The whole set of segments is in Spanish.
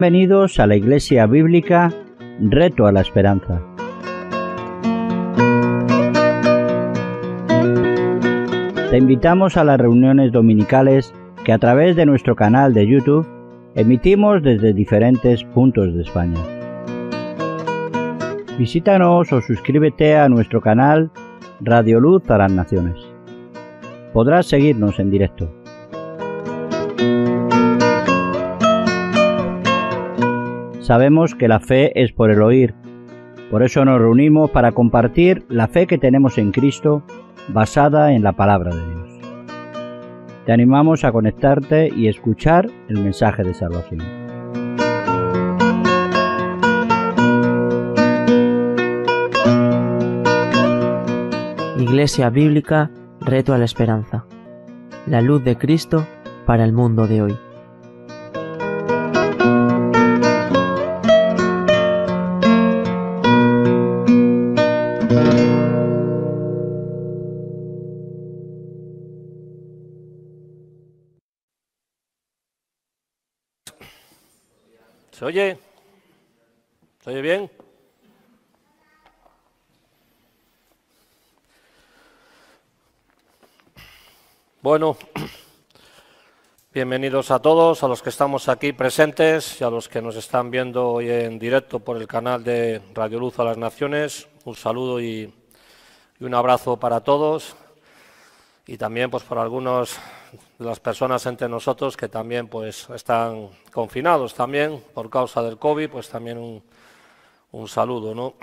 Bienvenidos a la Iglesia Bíblica Reto a la Esperanza. Te invitamos a las reuniones dominicales que a través de nuestro canal de YouTube emitimos desde diferentes puntos de España. Visítanos o suscríbete a nuestro canal Radio Luz para las Naciones. Podrás seguirnos en directo. Sabemos que la fe es por el oír. Por eso nos reunimos para compartir la fe que tenemos en Cristo basada en la palabra de Dios. Te animamos a conectarte y escuchar el mensaje de salvación. Iglesia Bíblica, reto a la esperanza. La luz de Cristo para el mundo de hoy. ¿Se oye? ¿Se oye bien? Bueno, bienvenidos a todos, a los que estamos aquí presentes y a los que nos están viendo hoy en directo por el canal de Radio Luz a las Naciones. Un saludo y, y un abrazo para todos y también pues por algunos de las personas entre nosotros que también pues están confinados también por causa del COVID, pues también un, un saludo, ¿no?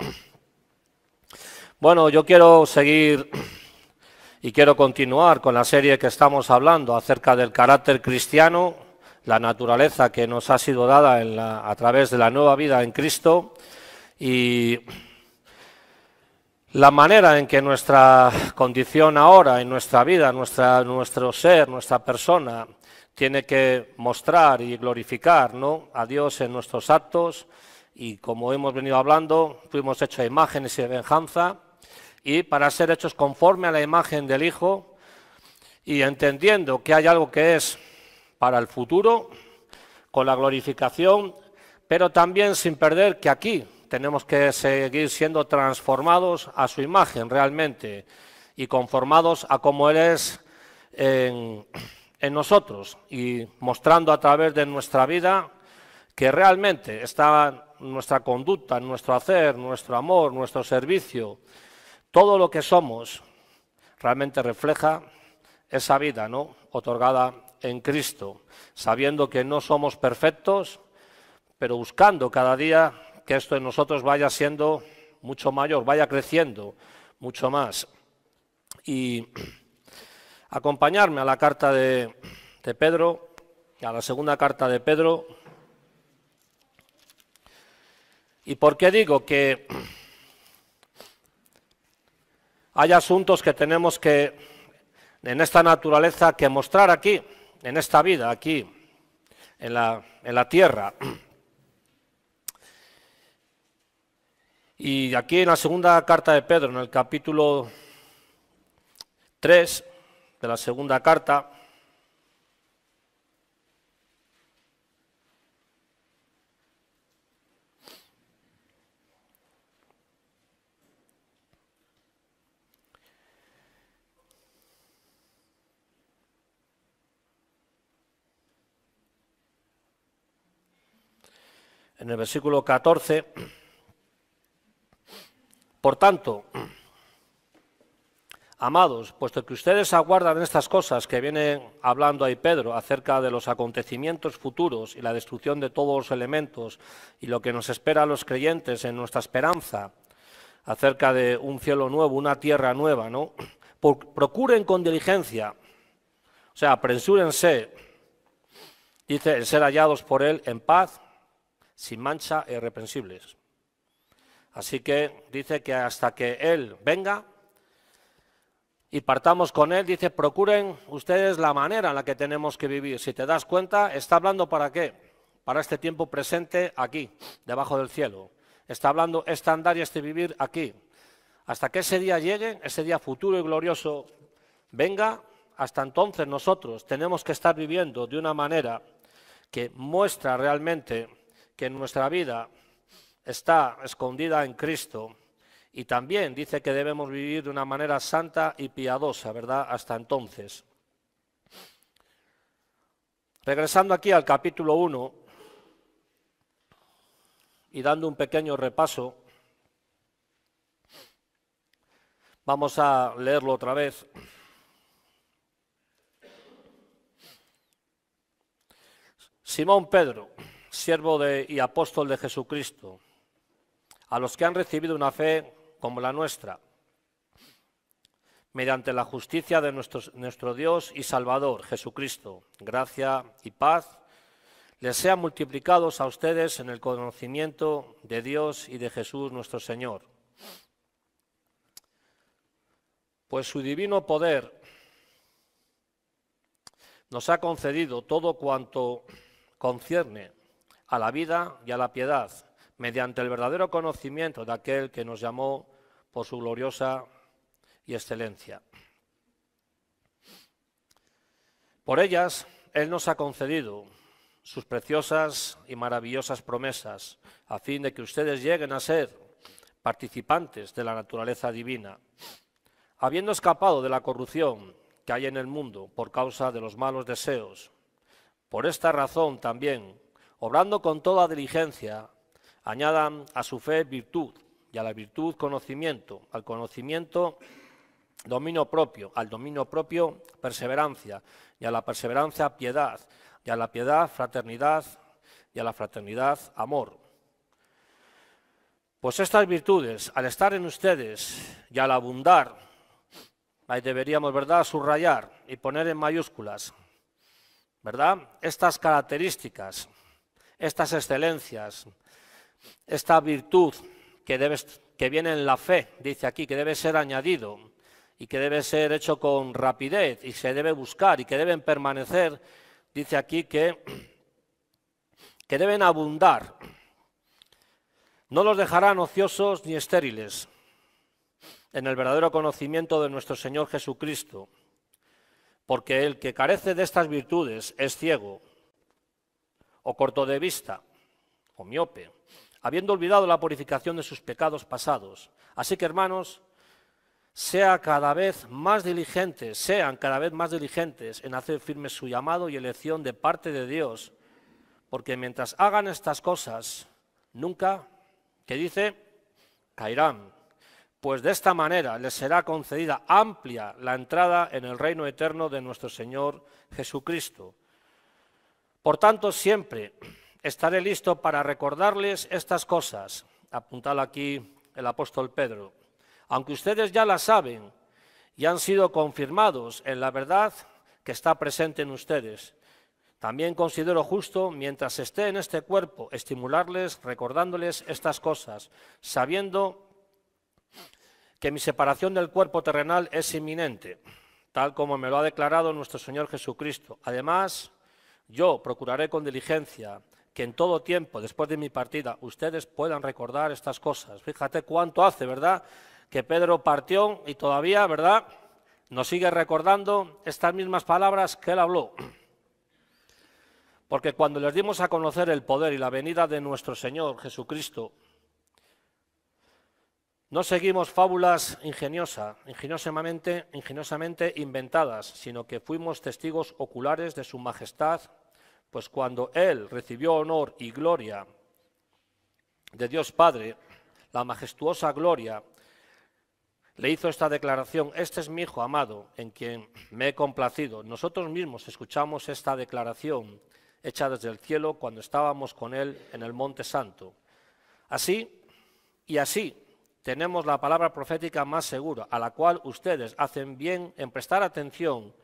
Bueno, yo quiero seguir y quiero continuar con la serie que estamos hablando acerca del carácter cristiano, la naturaleza que nos ha sido dada a través de la nueva vida en Cristo y la manera en que nuestra condición ahora, en nuestra vida, nuestro ser, nuestra persona, tiene que mostrar y glorificar a Dios en nuestros actos y como hemos venido hablando, fuimos hechos a imágenes y venganza y para ser hechos conforme a la imagen del Hijo y entendiendo que hay algo que es para el futuro, con la glorificación, pero también sin perder que aquí tenemos que seguir siendo transformados a su imagen realmente y conformados a como Él es en, nosotros y mostrando a través de nuestra vida que realmente está nuestra conducta, nuestro hacer, nuestro amor, nuestro servicio, todo lo que somos realmente refleja esa vida, ¿no? otorgada en Cristo, sabiendo que no somos perfectos, pero buscando cada día que esto en nosotros vaya siendo mucho mayor, vaya creciendo mucho más. Y acompañarme a la carta de, Pedro, a la segunda carta de Pedro. ¿Y por qué digo que hay asuntos que tenemos que, en esta naturaleza, que mostrar aquí, en esta vida, aquí, en la, en la tierra? Y aquí en la segunda carta de Pedro, en el capítulo 3 de la segunda carta, en el versículo 14, por tanto, amados, puesto que ustedes aguardan estas cosas que viene hablando ahí Pedro acerca de los acontecimientos futuros y la destrucción de todos los elementos y lo que nos espera a los creyentes en nuestra esperanza acerca de un cielo nuevo, una tierra nueva, ¿no? Procuren con diligencia, o sea, apresúrense, dice, ser hallados por Él en paz, sin mancha e irreprensibles. Así que dice que hasta que Él venga y partamos con Él, dice, procuren ustedes la manera en la que tenemos que vivir. Si te das cuenta, está hablando para qué? Para este tiempo presente aquí, debajo del cielo. Está hablando este andar y este vivir aquí. Hasta que ese día llegue, ese día futuro y glorioso venga, hasta entonces nosotros tenemos que estar viviendo de una manera que muestra realmente que en nuestra vida está escondida en Cristo y también dice que debemos vivir de una manera santa y piadosa, ¿verdad? Hasta entonces. Regresando aquí al capítulo 1 y dando un pequeño repaso, vamos a leerlo otra vez. Simón Pedro, siervo y apóstol de Jesucristo, a los que han recibido una fe como la nuestra, mediante la justicia de nuestro, Dios y Salvador, Jesucristo. Gracia y paz les sean multiplicados a ustedes en el conocimiento de Dios y de Jesús nuestro Señor. Pues su divino poder nos ha concedido todo cuanto concierne a la vida y a la piedad mediante el verdadero conocimiento de aquel que nos llamó por su gloriosa y excelencia. Por ellas, Él nos ha concedido sus preciosas y maravillosas promesas, a fin de que ustedes lleguen a ser participantes de la naturaleza divina, habiendo escapado de la corrupción que hay en el mundo por causa de los malos deseos. Por esta razón también, obrando con toda diligencia, Añadan a su fe virtud y a la virtud conocimiento, al conocimiento dominio propio, al dominio propio perseverancia y a la perseverancia piedad y a la piedad fraternidad y a la fraternidad amor. Pues estas virtudes, al estar en ustedes y al abundar, deberíamos, ¿verdad?, subrayar y poner en mayúsculas, ¿verdad? Estas características, estas excelencias, esta virtud que, viene en la fe, dice aquí, que debe ser añadido y que debe ser hecho con rapidez y se debe buscar y que deben permanecer, dice aquí que, que deben abundar. No los dejarán ociosos ni estériles en el verdadero conocimiento de nuestro Señor Jesucristo, porque el que carece de estas virtudes es ciego o corto de vista o miope habiendo olvidado la purificación de sus pecados pasados. Así que, hermanos, sea cada vez más diligentes, sean cada vez más diligentes en hacer firme su llamado y elección de parte de Dios, porque mientras hagan estas cosas, nunca, que dice, caerán, pues de esta manera les será concedida amplia la entrada en el reino eterno de nuestro Señor Jesucristo. Por tanto, siempre estaré listo para recordarles estas cosas, apuntado aquí el apóstol Pedro, aunque ustedes ya las saben y han sido confirmados en la verdad que está presente en ustedes. También considero justo, mientras esté en este cuerpo, estimularles recordándoles estas cosas, sabiendo que mi separación del cuerpo terrenal es inminente, tal como me lo ha declarado nuestro Señor Jesucristo. Además, yo procuraré con diligencia que en todo tiempo, después de mi partida, ustedes puedan recordar estas cosas. Fíjate cuánto hace, ¿verdad? Que Pedro partió y todavía, ¿verdad? Nos sigue recordando estas mismas palabras que él habló. Porque cuando les dimos a conocer el poder y la venida de nuestro Señor Jesucristo, no seguimos fábulas ingeniosa, ingeniosamente, ingeniosamente inventadas, sino que fuimos testigos oculares de su majestad pues cuando Él recibió honor y gloria de Dios Padre, la majestuosa gloria, le hizo esta declaración, este es mi Hijo amado, en quien me he complacido. Nosotros mismos escuchamos esta declaración hecha desde el cielo cuando estábamos con Él en el Monte Santo. Así y así tenemos la palabra profética más segura, a la cual ustedes hacen bien en prestar atención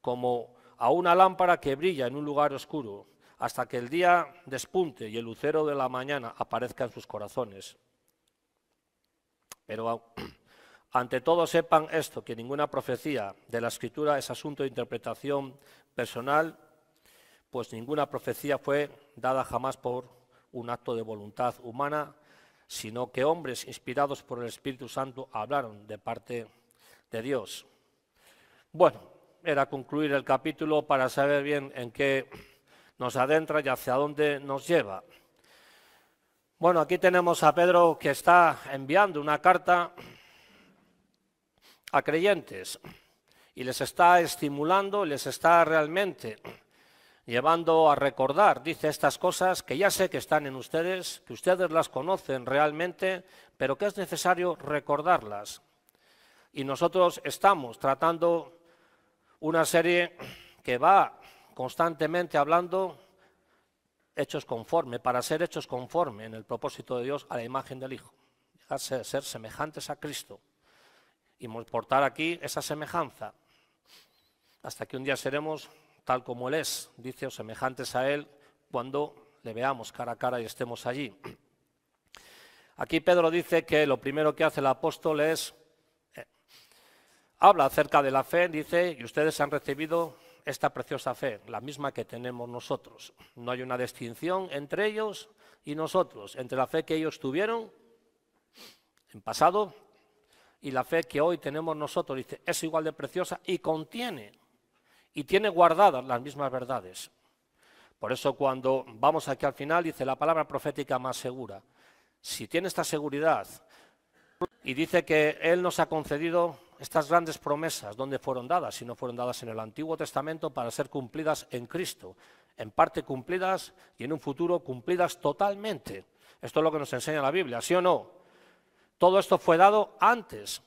como a una lámpara que brilla en un lugar oscuro, hasta que el día despunte y el lucero de la mañana aparezca en sus corazones. Pero ante todo sepan esto, que ninguna profecía de la Escritura es asunto de interpretación personal, pues ninguna profecía fue dada jamás por un acto de voluntad humana, sino que hombres inspirados por el Espíritu Santo hablaron de parte de Dios. Bueno, era concluir el capítulo para saber bien en qué nos adentra y hacia dónde nos lleva. Bueno, aquí tenemos a Pedro que está enviando una carta a creyentes y les está estimulando, les está realmente llevando a recordar, dice estas cosas que ya sé que están en ustedes, que ustedes las conocen realmente, pero que es necesario recordarlas. Y nosotros estamos tratando una serie que va constantemente hablando hechos conforme, para ser hechos conforme en el propósito de Dios a la imagen del Hijo. a ser semejantes a Cristo y portar aquí esa semejanza hasta que un día seremos tal como Él es, dice, o semejantes a Él cuando le veamos cara a cara y estemos allí. Aquí Pedro dice que lo primero que hace el apóstol es habla acerca de la fe, dice, y ustedes han recibido esta preciosa fe, la misma que tenemos nosotros. No hay una distinción entre ellos y nosotros, entre la fe que ellos tuvieron en pasado y la fe que hoy tenemos nosotros. Dice, es igual de preciosa y contiene, y tiene guardadas las mismas verdades. Por eso cuando vamos aquí al final, dice la palabra profética más segura. Si tiene esta seguridad y dice que Él nos ha concedido estas grandes promesas, ¿dónde fueron dadas? Si no fueron dadas en el Antiguo Testamento para ser cumplidas en Cristo, en parte cumplidas y en un futuro cumplidas totalmente. Esto es lo que nos enseña la Biblia, ¿sí o no? Todo esto fue dado antes.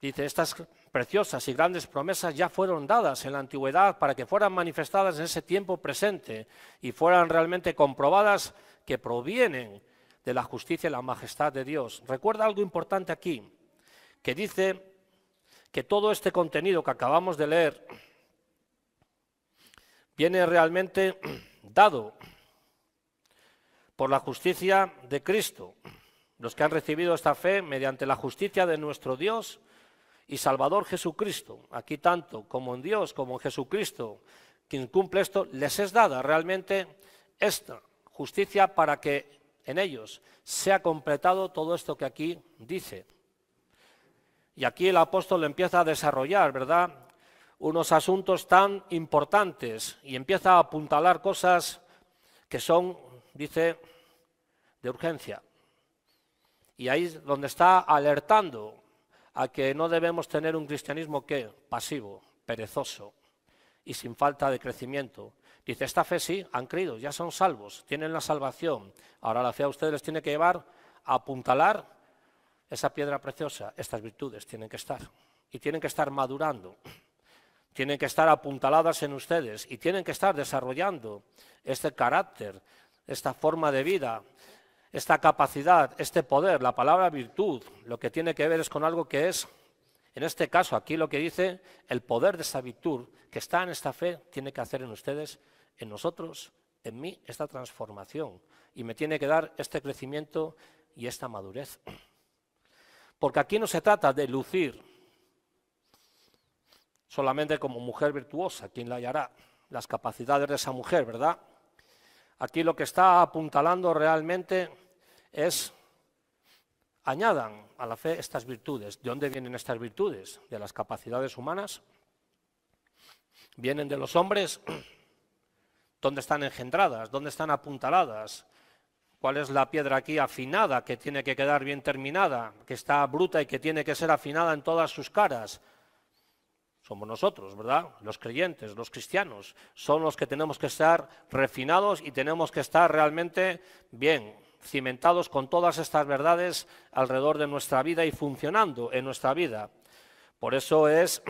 Dice, estas preciosas y grandes promesas ya fueron dadas en la antigüedad para que fueran manifestadas en ese tiempo presente y fueran realmente comprobadas que provienen de la justicia y la majestad de Dios. Recuerda algo importante aquí que dice que todo este contenido que acabamos de leer viene realmente dado por la justicia de Cristo, los que han recibido esta fe mediante la justicia de nuestro Dios y Salvador Jesucristo, aquí tanto como en Dios como en Jesucristo, quien cumple esto, les es dada realmente esta justicia para que en ellos sea completado todo esto que aquí dice. Y aquí el apóstol empieza a desarrollar, ¿verdad? Unos asuntos tan importantes y empieza a apuntalar cosas que son, dice, de urgencia. Y ahí es donde está alertando a que no debemos tener un cristianismo que pasivo, perezoso y sin falta de crecimiento. Dice, esta fe sí, han creído, ya son salvos, tienen la salvación. Ahora la fe a ustedes les tiene que llevar a apuntalar esa piedra preciosa, estas virtudes tienen que estar. Y tienen que estar madurando, tienen que estar apuntaladas en ustedes y tienen que estar desarrollando este carácter, esta forma de vida, esta capacidad, este poder. La palabra virtud lo que tiene que ver es con algo que es, en este caso aquí lo que dice, el poder de esa virtud que está en esta fe tiene que hacer en ustedes, en nosotros, en mí, esta transformación. Y me tiene que dar este crecimiento y esta madurez. Porque aquí no se trata de lucir solamente como mujer virtuosa, quien la hallará, las capacidades de esa mujer, ¿verdad? Aquí lo que está apuntalando realmente es añadan a la fe estas virtudes. ¿De dónde vienen estas virtudes? ¿De las capacidades humanas? ¿Vienen de los hombres? ¿Dónde están engendradas? ¿Dónde están apuntaladas? cuál es la piedra aquí afinada, que tiene que quedar bien terminada, que está bruta y que tiene que ser afinada en todas sus caras. Somos nosotros, ¿verdad? Los creyentes, los cristianos, son los que tenemos que estar refinados y tenemos que estar realmente bien, cimentados con todas estas verdades alrededor de nuestra vida y funcionando en nuestra vida. Por eso es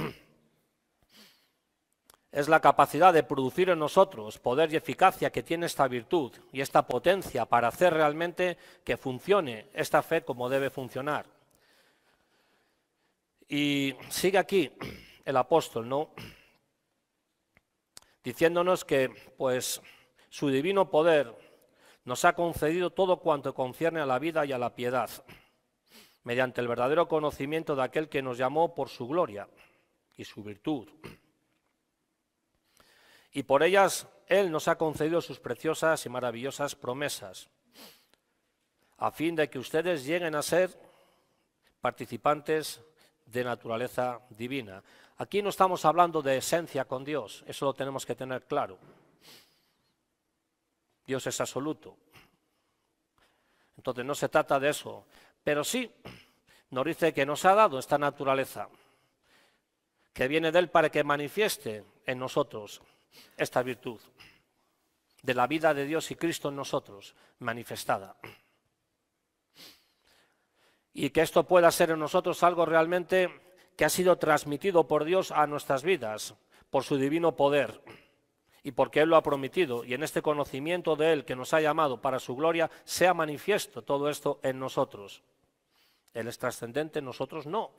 es la capacidad de producir en nosotros poder y eficacia que tiene esta virtud y esta potencia para hacer realmente que funcione esta fe como debe funcionar. Y sigue aquí el apóstol, ¿no? Diciéndonos que, pues, su divino poder nos ha concedido todo cuanto concierne a la vida y a la piedad, mediante el verdadero conocimiento de aquel que nos llamó por su gloria y su virtud y por ellas Él nos ha concedido sus preciosas y maravillosas promesas, a fin de que ustedes lleguen a ser participantes de naturaleza divina. Aquí no estamos hablando de esencia con Dios, eso lo tenemos que tener claro. Dios es absoluto. Entonces no se trata de eso, pero sí nos dice que nos ha dado esta naturaleza, que viene de Él para que manifieste en nosotros esta virtud de la vida de Dios y Cristo en nosotros manifestada. Y que esto pueda ser en nosotros algo realmente que ha sido transmitido por Dios a nuestras vidas, por su divino poder, y porque Él lo ha prometido, y en este conocimiento de Él que nos ha llamado para su gloria, sea manifiesto todo esto en nosotros. Él es trascendente, nosotros no.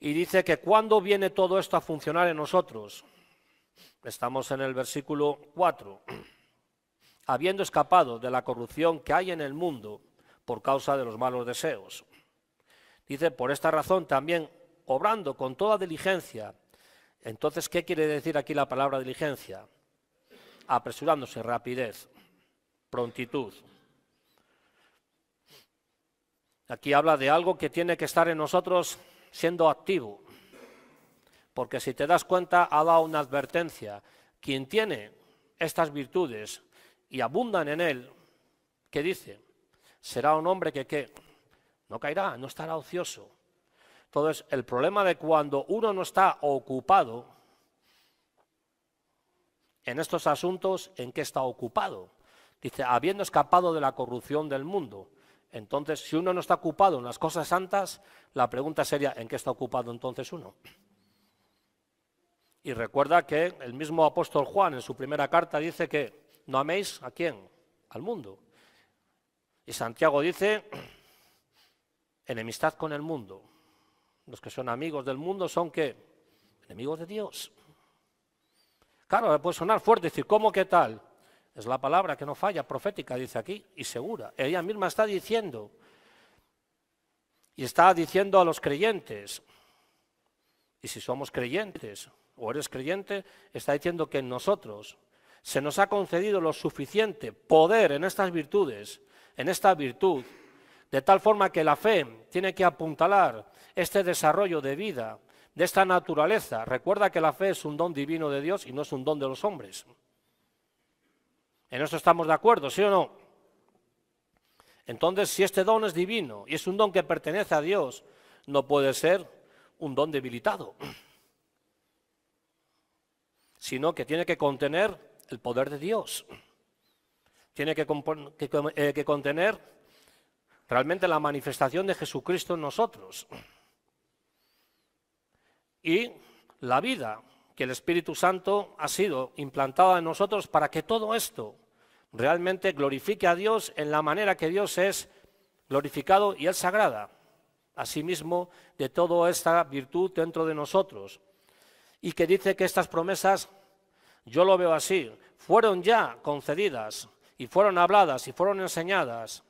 Y dice que cuando viene todo esto a funcionar en nosotros. Estamos en el versículo 4. Habiendo escapado de la corrupción que hay en el mundo por causa de los malos deseos. Dice, por esta razón también, obrando con toda diligencia. Entonces, ¿qué quiere decir aquí la palabra diligencia? Apresurándose, rapidez, prontitud. Aquí habla de algo que tiene que estar en nosotros siendo activo. Porque si te das cuenta, ha dado una advertencia. Quien tiene estas virtudes y abundan en él, ¿qué dice? Será un hombre que qué? No caerá, no estará ocioso. Entonces, el problema de cuando uno no está ocupado en estos asuntos, ¿en qué está ocupado? Dice, habiendo escapado de la corrupción del mundo. Entonces, si uno no está ocupado en las cosas santas, la pregunta sería, ¿en qué está ocupado entonces uno? Y recuerda que el mismo apóstol Juan en su primera carta dice que no améis a quién, al mundo. Y Santiago dice, enemistad con el mundo. Los que son amigos del mundo son que enemigos de Dios. Claro, puede sonar fuerte decir, ¿cómo qué tal? Es la palabra que no falla, profética, dice aquí, y segura. Ella misma está diciendo, y está diciendo a los creyentes, y si somos creyentes o eres creyente, está diciendo que en nosotros se nos ha concedido lo suficiente poder en estas virtudes, en esta virtud, de tal forma que la fe tiene que apuntalar este desarrollo de vida, de esta naturaleza. Recuerda que la fe es un don divino de Dios y no es un don de los hombres. En eso estamos de acuerdo, ¿sí o no? Entonces, si este don es divino y es un don que pertenece a Dios, no puede ser un don debilitado, sino que tiene que contener el poder de Dios. Tiene que, eh, que contener realmente la manifestación de Jesucristo en nosotros. Y la vida que el Espíritu Santo ha sido implantada en nosotros para que todo esto realmente glorifique a Dios en la manera que Dios es glorificado y Él sagrada. asimismo de toda esta virtud dentro de nosotros. Y que dice que estas promesas, yo lo veo así, fueron ya concedidas y fueron habladas y fueron enseñadas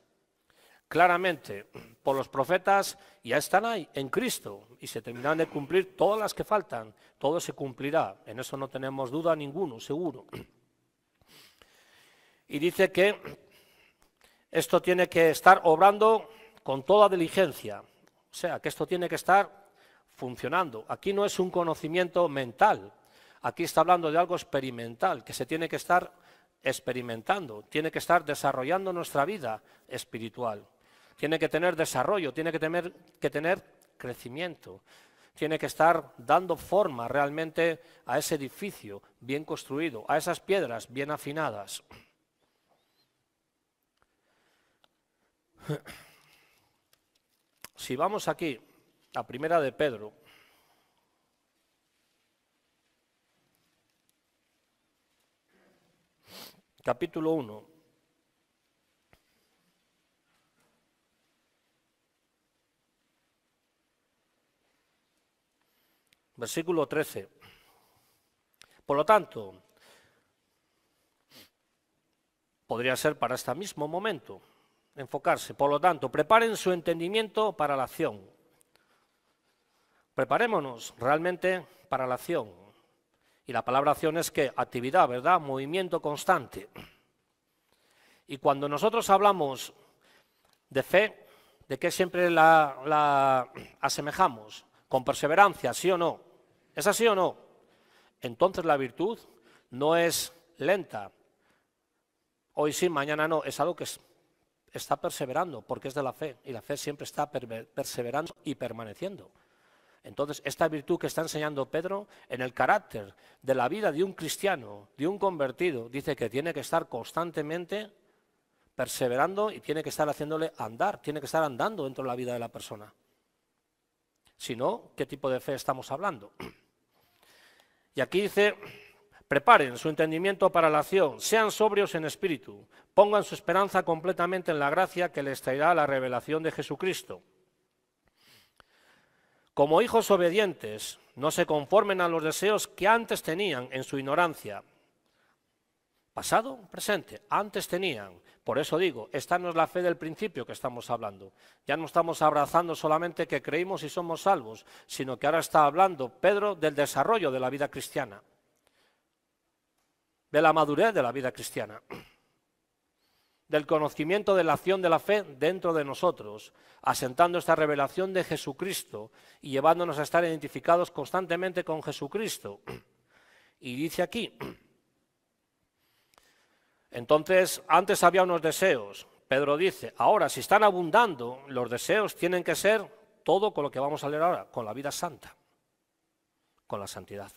claramente por los profetas, y ya están ahí en Cristo y se terminan de cumplir todas las que faltan, todo se cumplirá, en eso no tenemos duda ninguno, seguro y dice que esto tiene que estar obrando con toda diligencia, o sea, que esto tiene que estar funcionando. Aquí no es un conocimiento mental, aquí está hablando de algo experimental, que se tiene que estar experimentando, tiene que estar desarrollando nuestra vida espiritual, tiene que tener desarrollo, tiene que tener, que tener crecimiento, tiene que estar dando forma realmente a ese edificio bien construido, a esas piedras bien afinadas. Si vamos aquí a primera de Pedro, capítulo 1, versículo 13. Por lo tanto, podría ser para este mismo momento enfocarse. Por lo tanto, preparen su entendimiento para la acción. Preparémonos realmente para la acción. Y la palabra acción es que actividad, ¿verdad? Movimiento constante. Y cuando nosotros hablamos de fe, ¿de qué siempre la, la asemejamos? Con perseverancia, sí o no. ¿Es así o no? Entonces la virtud no es lenta. Hoy sí, mañana no. Es algo que es está perseverando porque es de la fe y la fe siempre está perseverando y permaneciendo. Entonces, esta virtud que está enseñando Pedro en el carácter de la vida de un cristiano, de un convertido, dice que tiene que estar constantemente perseverando y tiene que estar haciéndole andar, tiene que estar andando dentro de la vida de la persona. Si no, ¿qué tipo de fe estamos hablando? Y aquí dice Preparen su entendimiento para la acción, sean sobrios en espíritu, pongan su esperanza completamente en la gracia que les traerá la revelación de Jesucristo. Como hijos obedientes, no se conformen a los deseos que antes tenían en su ignorancia. Pasado, presente, antes tenían. Por eso digo, esta no es la fe del principio que estamos hablando. Ya no estamos abrazando solamente que creímos y somos salvos, sino que ahora está hablando Pedro del desarrollo de la vida cristiana de la madurez de la vida cristiana, del conocimiento de la acción de la fe dentro de nosotros, asentando esta revelación de Jesucristo y llevándonos a estar identificados constantemente con Jesucristo. Y dice aquí, entonces antes había unos deseos, Pedro dice, ahora si están abundando, los deseos tienen que ser todo con lo que vamos a leer ahora, con la vida santa, con la santidad.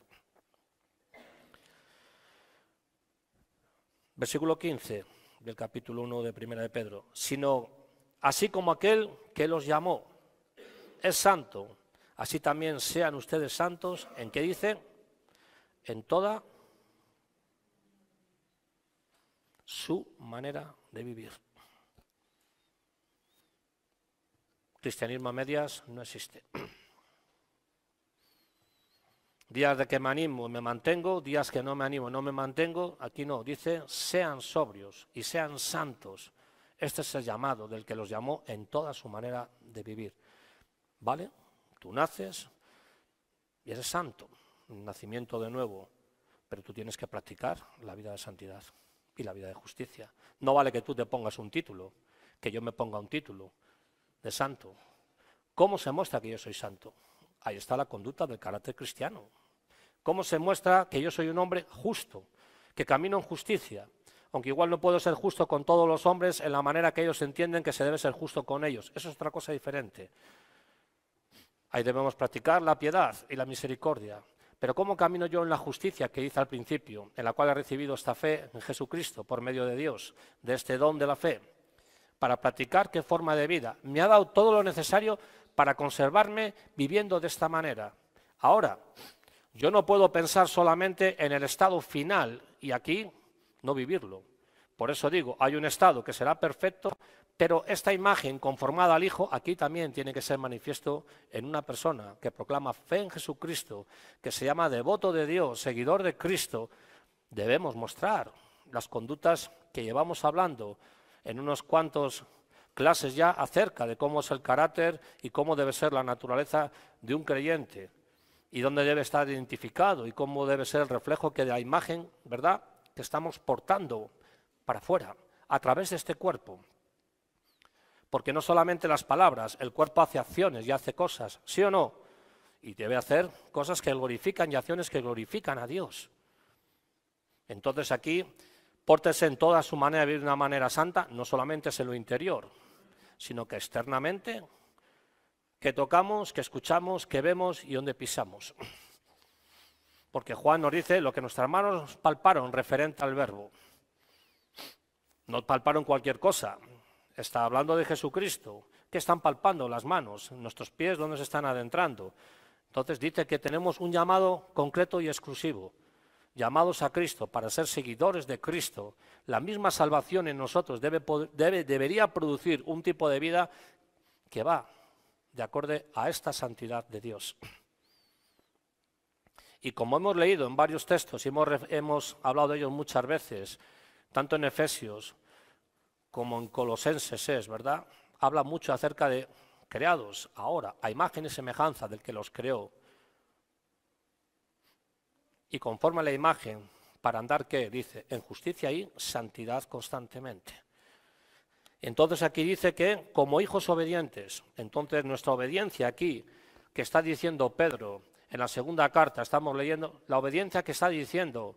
Versículo 15 del capítulo 1 de Primera de Pedro. Sino así como aquel que los llamó es santo, así también sean ustedes santos. ¿En qué dice? En toda su manera de vivir. Cristianismo a medias no existe. días de que me animo y me mantengo, días que no me animo y no me mantengo, aquí no, dice, sean sobrios y sean santos. Este es el llamado del que los llamó en toda su manera de vivir. ¿Vale? Tú naces y eres santo, nacimiento de nuevo, pero tú tienes que practicar la vida de santidad y la vida de justicia. No vale que tú te pongas un título, que yo me ponga un título de santo. ¿Cómo se muestra que yo soy santo? Ahí está la conducta del carácter cristiano, ¿Cómo se muestra que yo soy un hombre justo, que camino en justicia? Aunque igual no puedo ser justo con todos los hombres en la manera que ellos entienden que se debe ser justo con ellos. Eso es otra cosa diferente. Ahí debemos practicar la piedad y la misericordia. Pero ¿cómo camino yo en la justicia que hice al principio, en la cual he recibido esta fe en Jesucristo por medio de Dios, de este don de la fe? Para practicar qué forma de vida. Me ha dado todo lo necesario para conservarme viviendo de esta manera. Ahora, yo no puedo pensar solamente en el estado final y aquí no vivirlo. Por eso digo, hay un estado que será perfecto, pero esta imagen conformada al Hijo aquí también tiene que ser manifiesto en una persona que proclama fe en Jesucristo, que se llama devoto de Dios, seguidor de Cristo. Debemos mostrar las conductas que llevamos hablando en unos cuantos clases ya acerca de cómo es el carácter y cómo debe ser la naturaleza de un creyente y dónde debe estar identificado y cómo debe ser el reflejo que de la imagen, ¿verdad?, que estamos portando para afuera, a través de este cuerpo. Porque no solamente las palabras, el cuerpo hace acciones y hace cosas, ¿sí o no? Y debe hacer cosas que glorifican y acciones que glorifican a Dios. Entonces aquí, pórtese en toda su manera de vivir de una manera santa, no solamente es en lo interior, sino que externamente que tocamos, que escuchamos, que vemos y donde pisamos. Porque Juan nos dice lo que nuestras manos palparon referente al verbo. No palparon cualquier cosa. Está hablando de Jesucristo. ¿Qué están palpando las manos? ¿Nuestros pies dónde se están adentrando? Entonces dice que tenemos un llamado concreto y exclusivo llamados a Cristo, para ser seguidores de Cristo, la misma salvación en nosotros debería producir un tipo de vida que va de acorde a esta santidad de Dios. Y como hemos leído en varios textos y hemos, hemos hablado de ellos muchas veces, tanto en Efesios como en Colosenses es, ¿verdad? Habla mucho acerca de creados ahora a imagen y semejanza del que los creó. Y conforme a la imagen, para andar qué? Dice, en justicia y santidad constantemente. Entonces aquí dice que como hijos obedientes, entonces nuestra obediencia aquí, que está diciendo Pedro en la segunda carta, estamos leyendo, la obediencia que está diciendo,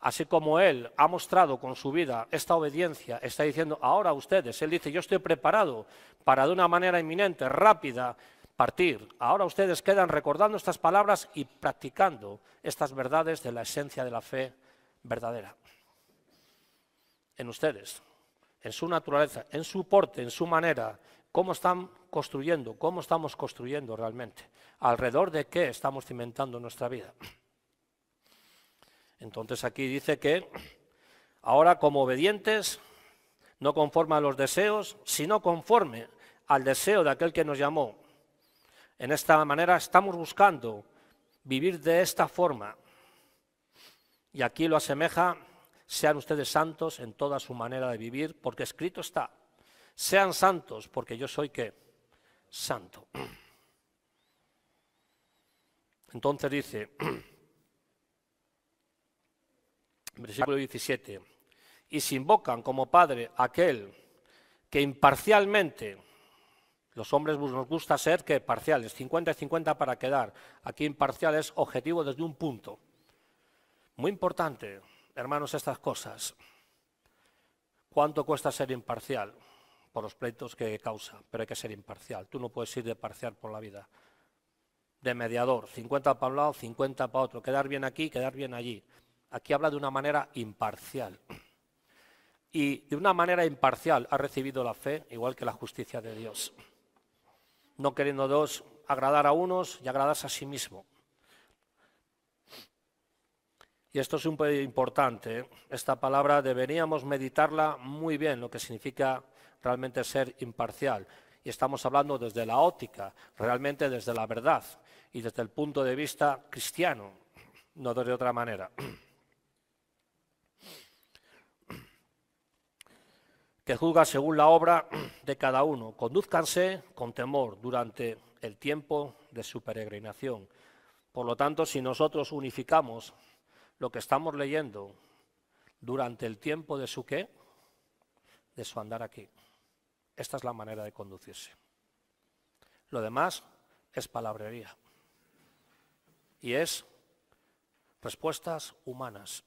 así como él ha mostrado con su vida esta obediencia, está diciendo ahora ustedes, él dice, yo estoy preparado para de una manera inminente, rápida, partir. Ahora ustedes quedan recordando estas palabras y practicando estas verdades de la esencia de la fe verdadera en ustedes en su naturaleza, en su porte, en su manera, cómo están construyendo, cómo estamos construyendo realmente, alrededor de qué estamos cimentando nuestra vida. Entonces aquí dice que ahora como obedientes, no conforme a los deseos, sino conforme al deseo de aquel que nos llamó. En esta manera estamos buscando vivir de esta forma. Y aquí lo asemeja sean ustedes santos en toda su manera de vivir, porque escrito está. Sean santos, porque yo soy qué? Santo. Entonces dice, versículo 17, y se invocan como Padre aquel que imparcialmente, los hombres nos gusta ser que parciales, 50 y 50 para quedar, aquí imparcial es objetivo desde un punto, muy importante, hermanos, estas cosas. ¿Cuánto cuesta ser imparcial? Por los pleitos que causa, pero hay que ser imparcial. Tú no puedes ir de parcial por la vida. De mediador, 50 para un lado, 50 para otro. Quedar bien aquí, quedar bien allí. Aquí habla de una manera imparcial. Y de una manera imparcial ha recibido la fe, igual que la justicia de Dios. No queriendo dos agradar a unos y agradarse a sí mismo. Y esto es un poco importante. ¿eh? Esta palabra deberíamos meditarla muy bien, lo que significa realmente ser imparcial. Y estamos hablando desde la óptica, realmente desde la verdad y desde el punto de vista cristiano, no de otra manera. que juzga según la obra de cada uno. Conduzcanse con temor durante el tiempo de su peregrinación. Por lo tanto, si nosotros unificamos lo que estamos leyendo durante el tiempo de su qué, de su andar aquí. Esta es la manera de conducirse. Lo demás es palabrería y es respuestas humanas,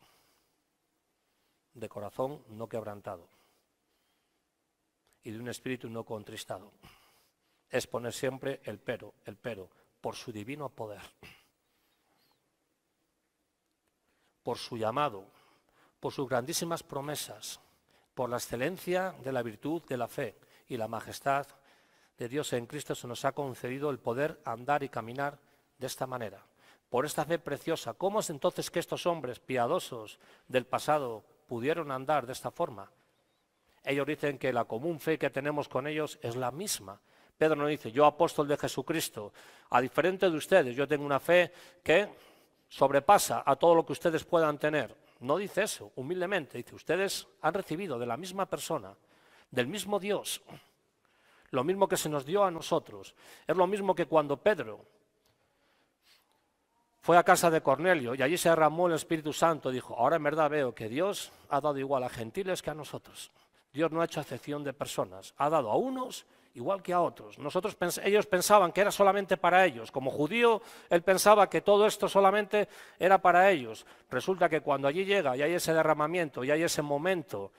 de corazón no quebrantado y de un espíritu no contristado. Es poner siempre el pero, el pero, por su divino poder por su llamado, por sus grandísimas promesas, por la excelencia de la virtud de la fe y la majestad de Dios en Cristo se nos ha concedido el poder andar y caminar de esta manera, por esta fe preciosa. ¿Cómo es entonces que estos hombres piadosos del pasado pudieron andar de esta forma? Ellos dicen que la común fe que tenemos con ellos es la misma. Pedro nos dice, yo apóstol de Jesucristo, a diferente de ustedes, yo tengo una fe que sobrepasa a todo lo que ustedes puedan tener. No dice eso, humildemente, dice, ustedes han recibido de la misma persona, del mismo Dios, lo mismo que se nos dio a nosotros. Es lo mismo que cuando Pedro fue a casa de Cornelio y allí se derramó el Espíritu Santo, dijo, ahora en verdad veo que Dios ha dado igual a gentiles que a nosotros. Dios no ha hecho excepción de personas, ha dado a unos igual que a otros. Nosotros, ellos pensaban que era solamente para ellos. Como judío, él pensaba que todo esto solamente era para ellos. Resulta que cuando allí llega y hay ese derramamiento y hay ese momento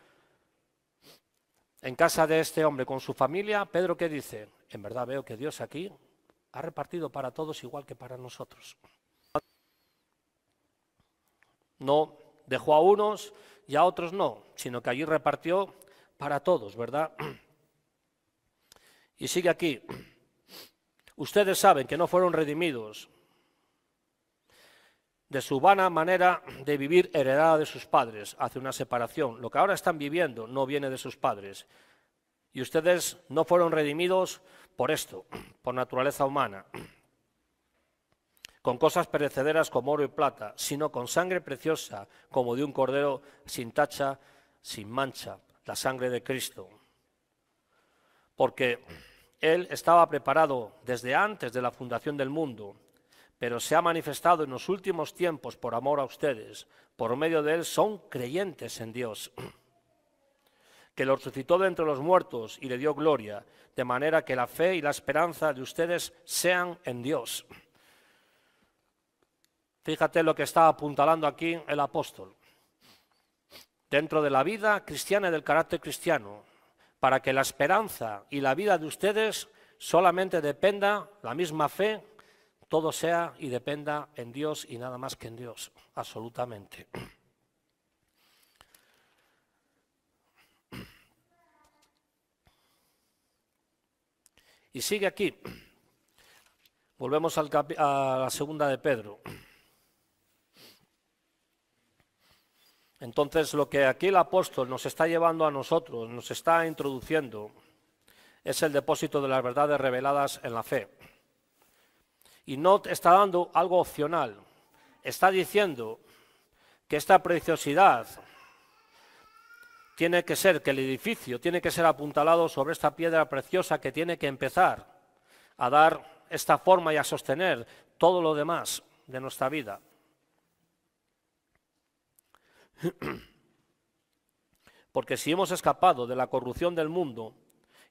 en casa de este hombre con su familia, Pedro qué dice? En verdad veo que Dios aquí ha repartido para todos igual que para nosotros. No dejó a unos y a otros no, sino que allí repartió para todos, ¿verdad? Y sigue aquí. Ustedes saben que no fueron redimidos de su vana manera de vivir heredada de sus padres, hace una separación. Lo que ahora están viviendo no viene de sus padres. Y ustedes no fueron redimidos por esto, por naturaleza humana, con cosas perecederas como oro y plata, sino con sangre preciosa, como de un cordero sin tacha, sin mancha, la sangre de Cristo. Porque él estaba preparado desde antes de la fundación del mundo, pero se ha manifestado en los últimos tiempos por amor a ustedes. Por medio de Él son creyentes en Dios, que los resucitó de entre los muertos y le dio gloria, de manera que la fe y la esperanza de ustedes sean en Dios. Fíjate lo que está apuntalando aquí el apóstol. Dentro de la vida cristiana y del carácter cristiano, para que la esperanza y la vida de ustedes solamente dependa, la misma fe, todo sea y dependa en Dios y nada más que en Dios, absolutamente. Y sigue aquí. Volvemos a la segunda de Pedro. Entonces, lo que aquí el apóstol nos está llevando a nosotros, nos está introduciendo, es el depósito de las verdades reveladas en la fe. Y no está dando algo opcional, está diciendo que esta preciosidad tiene que ser, que el edificio tiene que ser apuntalado sobre esta piedra preciosa que tiene que empezar a dar esta forma y a sostener todo lo demás de nuestra vida. Porque si hemos escapado de la corrupción del mundo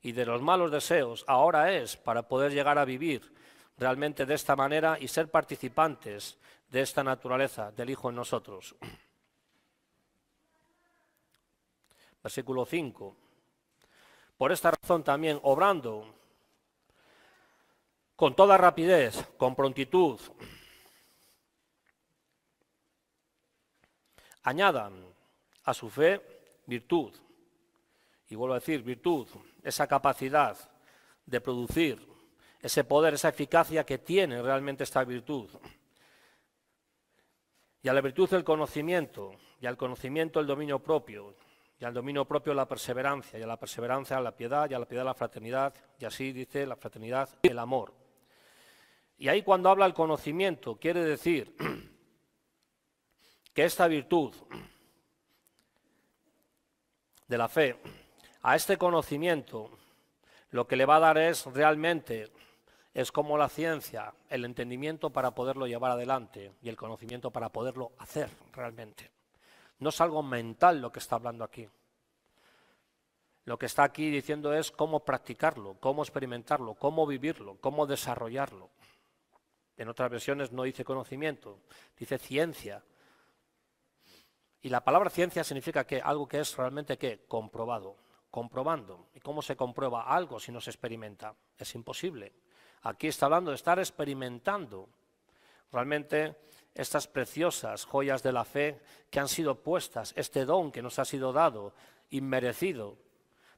y de los malos deseos, ahora es para poder llegar a vivir realmente de esta manera y ser participantes de esta naturaleza del Hijo en nosotros. Versículo 5. Por esta razón también, obrando con toda rapidez, con prontitud, añadan a su fe virtud. Y vuelvo a decir, virtud, esa capacidad de producir, ese poder, esa eficacia que tiene realmente esta virtud. Y a la virtud el conocimiento, y al conocimiento el dominio propio, y al dominio propio la perseverancia, y a la perseverancia la piedad, y a la piedad la fraternidad, y así dice la fraternidad el amor. Y ahí cuando habla el conocimiento, quiere decir que esta virtud de la fe, a este conocimiento, lo que le va a dar es realmente, es como la ciencia, el entendimiento para poderlo llevar adelante y el conocimiento para poderlo hacer realmente. No es algo mental lo que está hablando aquí. Lo que está aquí diciendo es cómo practicarlo, cómo experimentarlo, cómo vivirlo, cómo desarrollarlo. En otras versiones no dice conocimiento, dice ciencia, y la palabra ciencia significa que algo que es realmente ¿qué? comprobado, comprobando. ¿Y cómo se comprueba algo si no se experimenta? Es imposible. Aquí está hablando de estar experimentando. Realmente estas preciosas joyas de la fe que han sido puestas, este don que nos ha sido dado, inmerecido,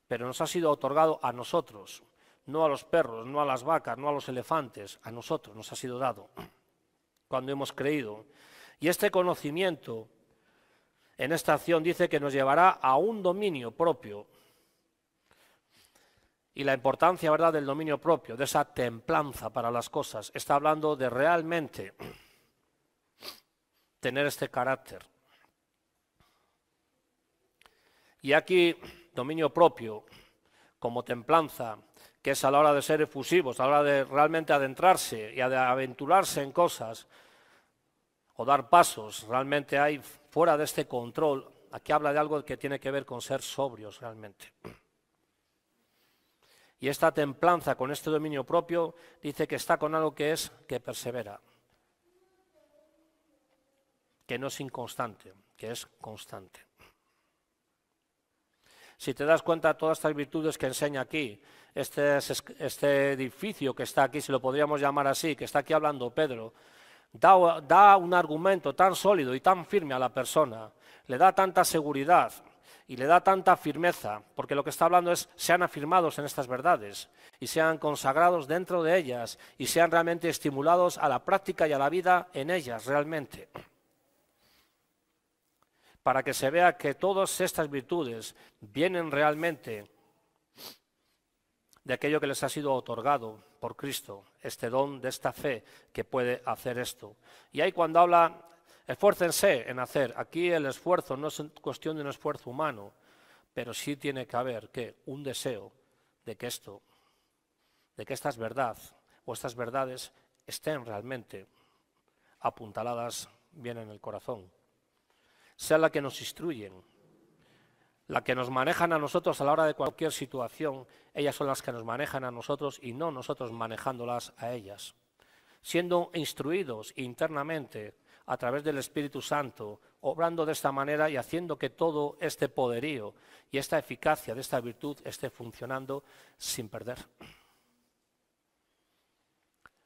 pero nos ha sido otorgado a nosotros, no a los perros, no a las vacas, no a los elefantes, a nosotros nos ha sido dado cuando hemos creído. Y este conocimiento en esta acción dice que nos llevará a un dominio propio. Y la importancia, ¿verdad?, del dominio propio, de esa templanza para las cosas. Está hablando de realmente tener este carácter. Y aquí, dominio propio, como templanza, que es a la hora de ser efusivos, a la hora de realmente adentrarse y aventurarse en cosas o dar pasos, realmente hay fuera de este control, aquí habla de algo que tiene que ver con ser sobrios realmente. Y esta templanza con este dominio propio dice que está con algo que es que persevera, que no es inconstante, que es constante. Si te das cuenta, de todas estas virtudes que enseña aquí, este, este edificio que está aquí, si lo podríamos llamar así, que está aquí hablando Pedro, da, un argumento tan sólido y tan firme a la persona, le da tanta seguridad y le da tanta firmeza, porque lo que está hablando es sean afirmados en estas verdades y sean consagrados dentro de ellas y sean realmente estimulados a la práctica y a la vida en ellas realmente. Para que se vea que todas estas virtudes vienen realmente de aquello que les ha sido otorgado por Cristo, este don de esta fe que puede hacer esto. Y ahí cuando habla, esfuércense en hacer, aquí el esfuerzo no es cuestión de un esfuerzo humano, pero sí tiene que haber que un deseo de que esto, de que estas verdad o estas verdades estén realmente apuntaladas bien en el corazón, sea la que nos instruyen, la que nos manejan a nosotros a la hora de cualquier situación, ellas son las que nos manejan a nosotros y no nosotros manejándolas a ellas. Siendo instruidos internamente a través del Espíritu Santo, obrando de esta manera y haciendo que todo este poderío y esta eficacia de esta virtud esté funcionando sin perder.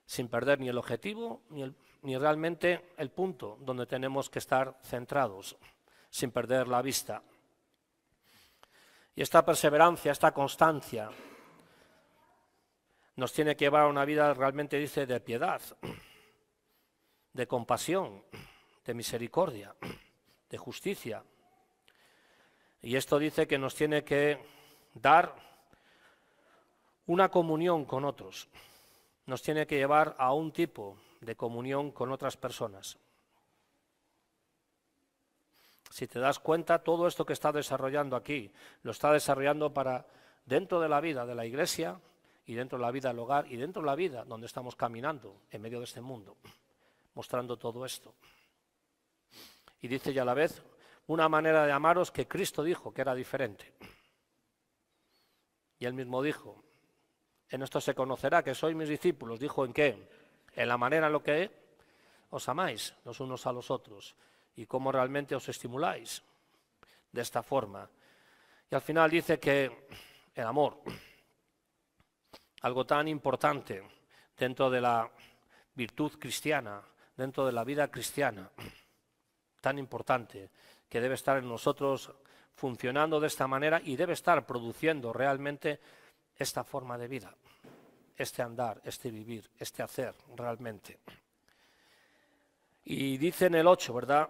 Sin perder ni el objetivo ni, ni realmente el punto donde tenemos que estar centrados, sin perder la vista. Y esta perseverancia, esta constancia, nos tiene que llevar a una vida realmente, dice, de piedad, de compasión, de misericordia, de justicia. Y esto dice que nos tiene que dar una comunión con otros, nos tiene que llevar a un tipo de comunión con otras personas. Si te das cuenta, todo esto que está desarrollando aquí, lo está desarrollando para dentro de la vida de la iglesia y dentro de la vida del hogar y dentro de la vida donde estamos caminando en medio de este mundo, mostrando todo esto. Y dice ya a la vez una manera de amaros que Cristo dijo que era diferente. Y él mismo dijo, en esto se conocerá que sois mis discípulos. Dijo en qué? En la manera en lo que os amáis los unos a los otros y cómo realmente os estimuláis de esta forma. Y al final dice que el amor, algo tan importante dentro de la virtud cristiana, dentro de la vida cristiana, tan importante, que debe estar en nosotros funcionando de esta manera y debe estar produciendo realmente esta forma de vida, este andar, este vivir, este hacer realmente. Y dicen el 8, ¿verdad?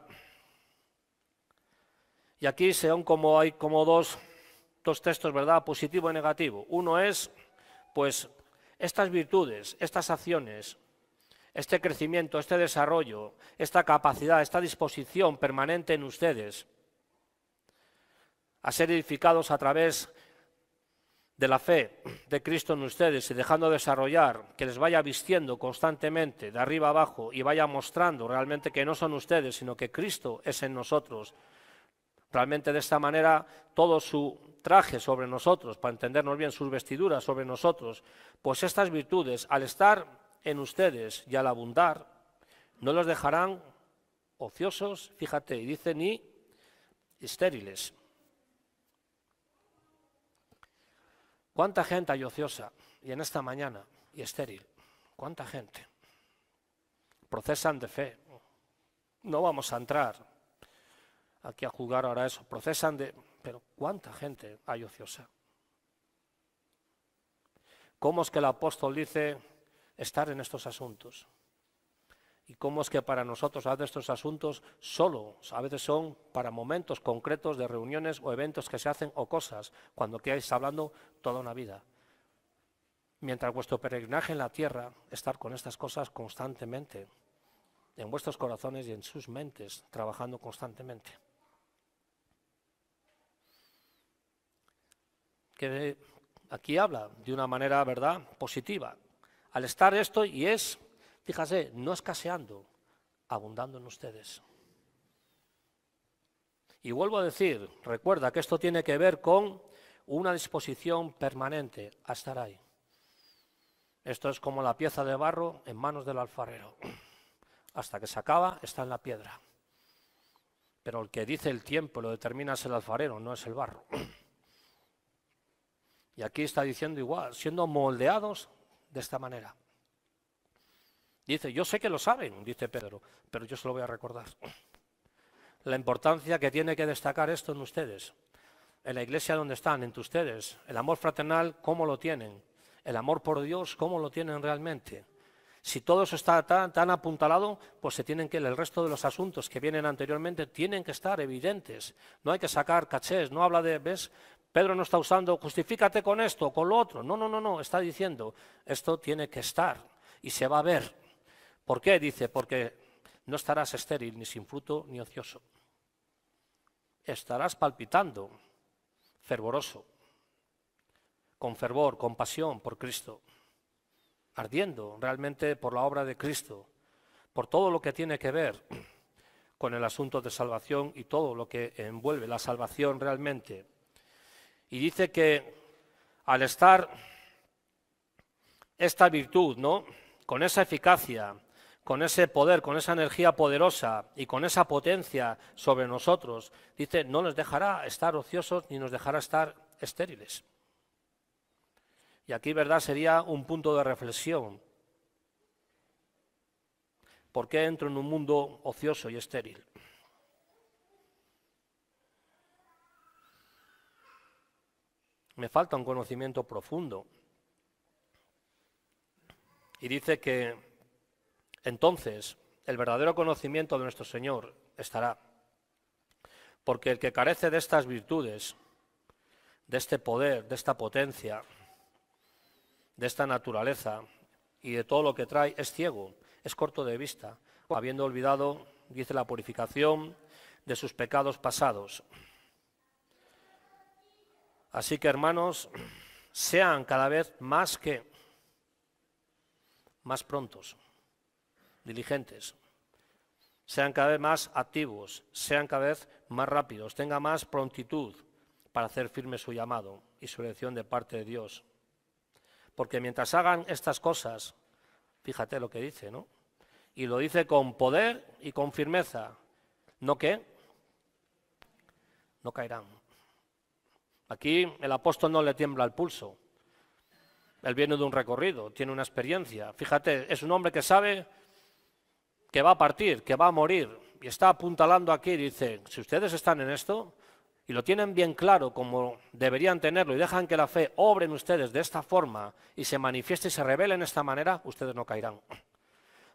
Y aquí sean como hay como dos, dos textos, ¿verdad? Positivo y negativo. Uno es, pues, estas virtudes, estas acciones, este crecimiento, este desarrollo, esta capacidad, esta disposición permanente en ustedes a ser edificados a través de la fe de Cristo en ustedes y dejando desarrollar, que les vaya vistiendo constantemente de arriba abajo y vaya mostrando realmente que no son ustedes, sino que Cristo es en nosotros. Realmente de esta manera todo su traje sobre nosotros, para entendernos bien, sus vestiduras sobre nosotros, pues estas virtudes, al estar en ustedes y al abundar, no los dejarán ociosos, fíjate, y dice, ni estériles ¿Cuánta gente hay ociosa y en esta mañana y estéril? ¿Cuánta gente? Procesan de fe. No vamos a entrar aquí a juzgar ahora eso. Procesan de... Pero ¿cuánta gente hay ociosa? ¿Cómo es que el apóstol dice estar en estos asuntos? y cómo es que para nosotros a estos asuntos solo, a veces son para momentos concretos de reuniones o eventos que se hacen o cosas, cuando quedáis hablando toda una vida. Mientras vuestro peregrinaje en la tierra, estar con estas cosas constantemente, en vuestros corazones y en sus mentes, trabajando constantemente. Que aquí habla de una manera, ¿verdad?, positiva. Al estar esto y es Fíjase, no escaseando, abundando en ustedes. Y vuelvo a decir, recuerda que esto tiene que ver con una disposición permanente a estar ahí. Esto es como la pieza de barro en manos del alfarero. Hasta que se acaba, está en la piedra. Pero el que dice el tiempo lo determina es el alfarero, no es el barro. Y aquí está diciendo igual, siendo moldeados de esta manera. Dice, yo sé que lo saben, dice Pedro, pero yo se lo voy a recordar. La importancia que tiene que destacar esto en ustedes, en la iglesia donde están, entre ustedes, el amor fraternal, cómo lo tienen, el amor por Dios, cómo lo tienen realmente. Si todo eso está tan, apuntalado, pues se tienen que el resto de los asuntos que vienen anteriormente tienen que estar evidentes. No hay que sacar cachés, no habla de, ¿ves? Pedro no está usando, justifícate con esto, con lo otro. No, no, no, no, está diciendo, esto tiene que estar y se va a ver. ¿Por qué? Dice, porque no estarás estéril, ni sin fruto, ni ocioso. Estarás palpitando, fervoroso, con fervor, con pasión por Cristo, ardiendo realmente por la obra de Cristo, por todo lo que tiene que ver con el asunto de salvación y todo lo que envuelve la salvación realmente. Y dice que al estar esta virtud, ¿no? Con esa eficacia, con ese poder, con esa energía poderosa y con esa potencia sobre nosotros, dice, no nos dejará estar ociosos ni nos dejará estar estériles. Y aquí, ¿verdad? Sería un punto de reflexión. ¿Por qué entro en un mundo ocioso y estéril? Me falta un conocimiento profundo. Y dice que entonces, el verdadero conocimiento de nuestro Señor estará. Porque el que carece de estas virtudes, de este poder, de esta potencia, de esta naturaleza y de todo lo que trae, es ciego, es corto de vista, habiendo olvidado, dice la purificación de sus pecados pasados. Así que, hermanos, sean cada vez más que más prontos diligentes, sean cada vez más activos, sean cada vez más rápidos, tengan más prontitud para hacer firme su llamado y su elección de parte de Dios. Porque mientras hagan estas cosas, fíjate lo que dice, ¿no? Y lo dice con poder y con firmeza, no que no caerán. Aquí el apóstol no le tiembla el pulso. Él viene de un recorrido, tiene una experiencia. Fíjate, es un hombre que sabe que va a partir, que va a morir, y está apuntalando aquí y dice, si ustedes están en esto y lo tienen bien claro como deberían tenerlo y dejan que la fe obre en ustedes de esta forma y se manifieste y se revele en esta manera, ustedes no caerán.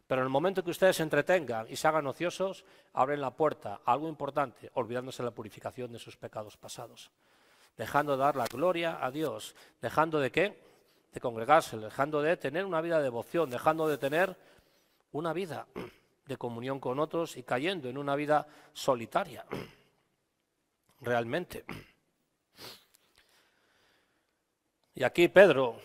Pero en el momento que ustedes se entretengan y se hagan ociosos, abren la puerta a algo importante, olvidándose la purificación de sus pecados pasados. Dejando de dar la gloria a Dios, dejando de qué? De congregarse, dejando de tener una vida de devoción, dejando de tener una vida de comunión con otros y cayendo en una vida solitaria, realmente. Y aquí Pedro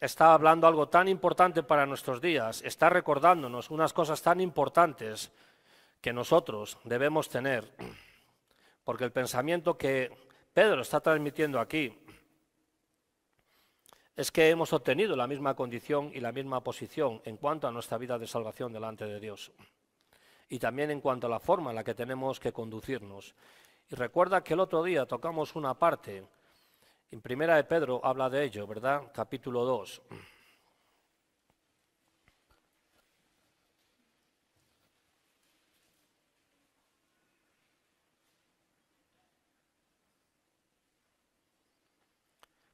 está hablando algo tan importante para nuestros días, está recordándonos unas cosas tan importantes que nosotros debemos tener, porque el pensamiento que Pedro está transmitiendo aquí es que hemos obtenido la misma condición y la misma posición en cuanto a nuestra vida de salvación delante de Dios y también en cuanto a la forma en la que tenemos que conducirnos. Y recuerda que el otro día tocamos una parte, en Primera de Pedro habla de ello, ¿verdad? Capítulo 2.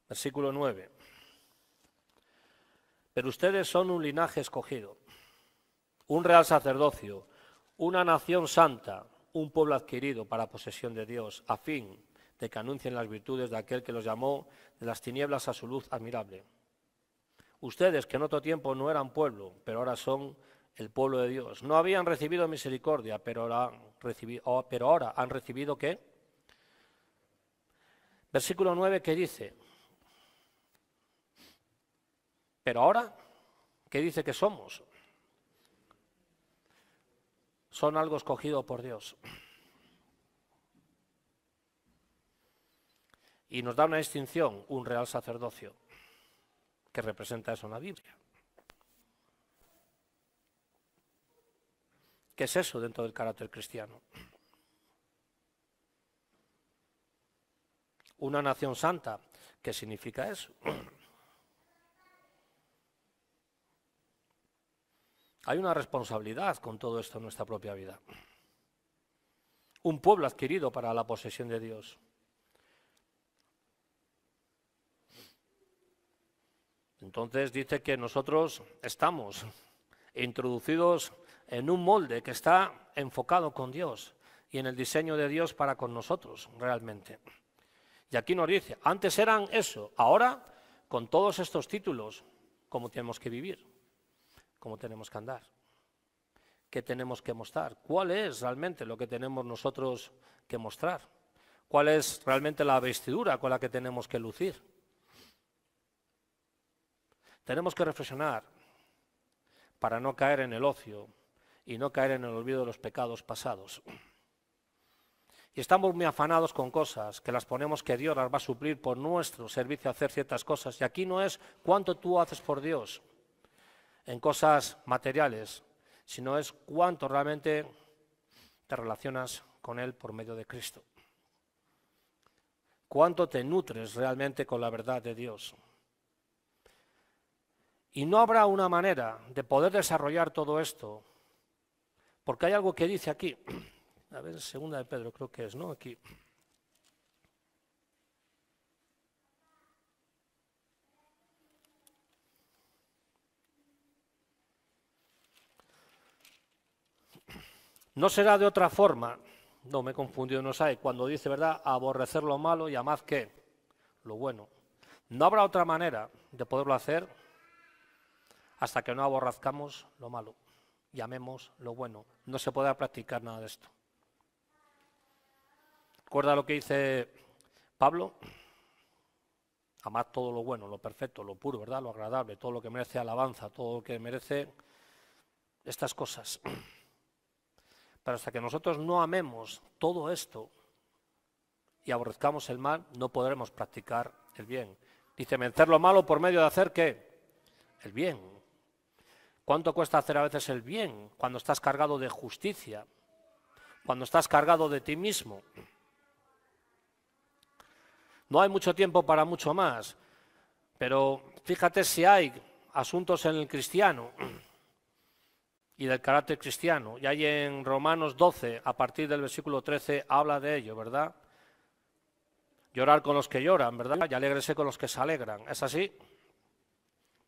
Versículo 9. Pero ustedes son un linaje escogido, un real sacerdocio, una nación santa, un pueblo adquirido para posesión de Dios, a fin de que anuncien las virtudes de aquel que los llamó de las tinieblas a su luz admirable. Ustedes, que en otro tiempo no eran pueblo, pero ahora son el pueblo de Dios, no habían recibido misericordia, pero ahora, han oh, recibido qué? Versículo 9 que dice, pero ahora, ¿qué dice que somos? Son algo escogido por Dios. Y nos da una distinción, un real sacerdocio, que representa eso en la Biblia. ¿Qué es eso dentro del carácter cristiano? Una nación santa, ¿qué significa eso? hay una responsabilidad con todo esto en nuestra propia vida. Un pueblo adquirido para la posesión de Dios. Entonces dice que nosotros estamos introducidos en un molde que está enfocado con Dios y en el diseño de Dios para con nosotros realmente. Y aquí nos dice, antes eran eso, ahora con todos estos títulos, ¿cómo tenemos que vivir? cómo tenemos que andar, qué tenemos que mostrar, cuál es realmente lo que tenemos nosotros que mostrar, cuál es realmente la vestidura con la que tenemos que lucir. Tenemos que reflexionar para no caer en el ocio y no caer en el olvido de los pecados pasados. Y estamos muy afanados con cosas que las ponemos que Dios las va a suplir por nuestro servicio a hacer ciertas cosas. Y aquí no es cuánto tú haces por Dios, en cosas materiales, sino es cuánto realmente te relacionas con Él por medio de Cristo. Cuánto te nutres realmente con la verdad de Dios. Y no habrá una manera de poder desarrollar todo esto, porque hay algo que dice aquí, a ver, segunda de Pedro creo que es, ¿no? Aquí. No será de otra forma, no me he confundido, no sé, cuando dice, ¿verdad?, aborrecer lo malo y amad qué, lo bueno. No habrá otra manera de poderlo hacer hasta que no aborrazcamos lo malo y amemos lo bueno. No se podrá practicar nada de esto. Recuerda lo que dice Pablo, amad todo lo bueno, lo perfecto, lo puro, ¿verdad? Lo agradable, todo lo que merece alabanza, todo lo que merece estas cosas. Pero hasta que nosotros no amemos todo esto y aborrezcamos el mal, no podremos practicar el bien. Dice, vencer lo malo por medio de hacer qué? El bien. ¿Cuánto cuesta hacer a veces el bien cuando estás cargado de justicia? Cuando estás cargado de ti mismo. No hay mucho tiempo para mucho más, pero fíjate si hay asuntos en el cristiano y del carácter cristiano. Y ahí en Romanos 12, a partir del versículo 13, habla de ello, ¿verdad? Llorar con los que lloran, ¿verdad? Y alegrese con los que se alegran. ¿Es así?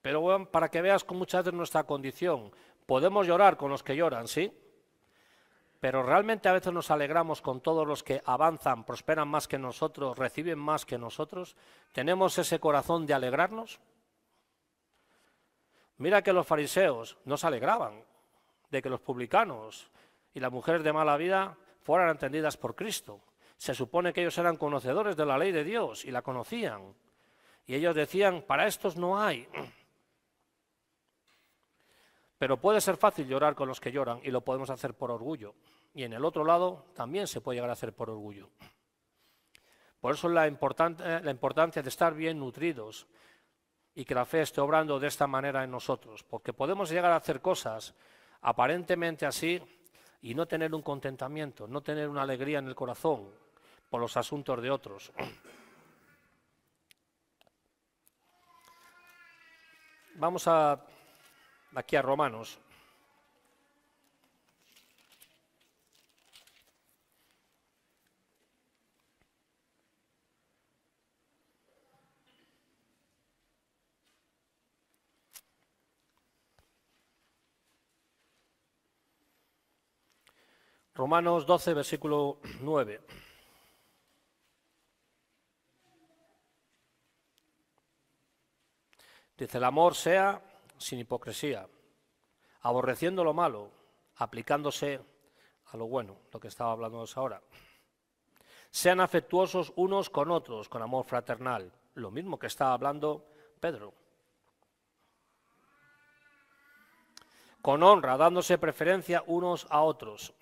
Pero bueno, para que veas con muchas de nuestra condición, podemos llorar con los que lloran, ¿sí? Pero realmente a veces nos alegramos con todos los que avanzan, prosperan más que nosotros, reciben más que nosotros. ¿Tenemos ese corazón de alegrarnos? Mira que los fariseos no se alegraban, de que los publicanos y las mujeres de mala vida fueran entendidas por Cristo. Se supone que ellos eran conocedores de la ley de Dios y la conocían. Y ellos decían, para estos no hay. Pero puede ser fácil llorar con los que lloran y lo podemos hacer por orgullo. Y en el otro lado también se puede llegar a hacer por orgullo. Por eso la, eh, la importancia de estar bien nutridos y que la fe esté obrando de esta manera en nosotros. Porque podemos llegar a hacer cosas aparentemente así y no tener un contentamiento, no tener una alegría en el corazón por los asuntos de otros. Vamos aquí a Romanos. Romanos 12, versículo 9. Dice, el amor sea sin hipocresía, aborreciendo lo malo, aplicándose a lo bueno, lo que estaba hablando ahora. Sean afectuosos unos con otros, con amor fraternal, lo mismo que estaba hablando Pedro. Con honra, dándose preferencia unos a otros.